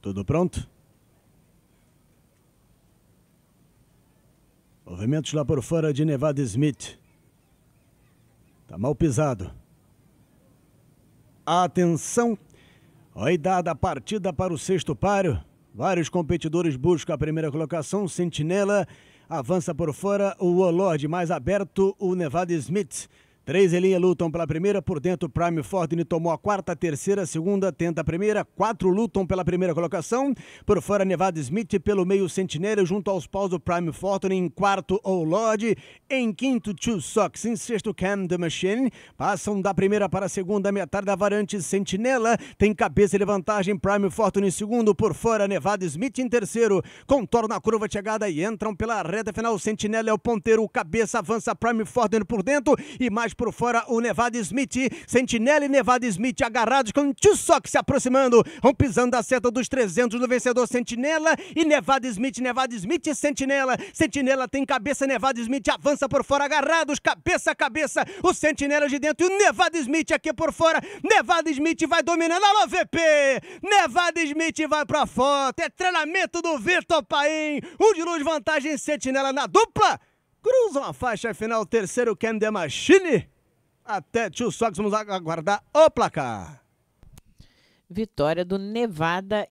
Tudo pronto? Movimentos lá por fora de Nevada Smith. Tá mal pisado. Atenção! Oidada a partida para o sexto páreo. Vários competidores buscam a primeira colocação. Sentinela avança por fora. O Olord mais aberto, o Nevada Smith. Três em linha lutam pela primeira, por dentro Prime fordney tomou a quarta, terceira, segunda, tenta a primeira, quatro lutam pela primeira colocação, por fora Nevada Smith, pelo meio Sentinela, junto aos paus do Prime Fortune, em quarto O Lodge, em quinto Two Socks, em sexto Cam The Machine, passam da primeira para a segunda metade da varante Sentinela, tem cabeça e vantagem Prime Fortune em segundo, por fora Nevada Smith em terceiro, contorna a curva de chegada e entram pela reta final, Sentinela é o ponteiro, cabeça avança Prime Fortune por dentro e mais por fora o Nevada Smith. Sentinela e Nevada Smith agarrados com que se aproximando. Vão pisando a seta dos 300 do vencedor Sentinela e Nevada Smith. Nevada Smith e Sentinela. Sentinela tem cabeça. Nevada Smith avança por fora agarrados. Cabeça a cabeça. O Sentinela de dentro e o Nevada Smith aqui por fora. Nevada Smith vai dominando. Alô, VP! Nevada Smith vai pra foto. É treinamento do Vitor Paim. Um de luz, vantagem Sentinela na dupla cruzam a faixa final, terceiro Ken De Machine. Até Tio Sox, vamos aguardar o placar. Vitória do Nevada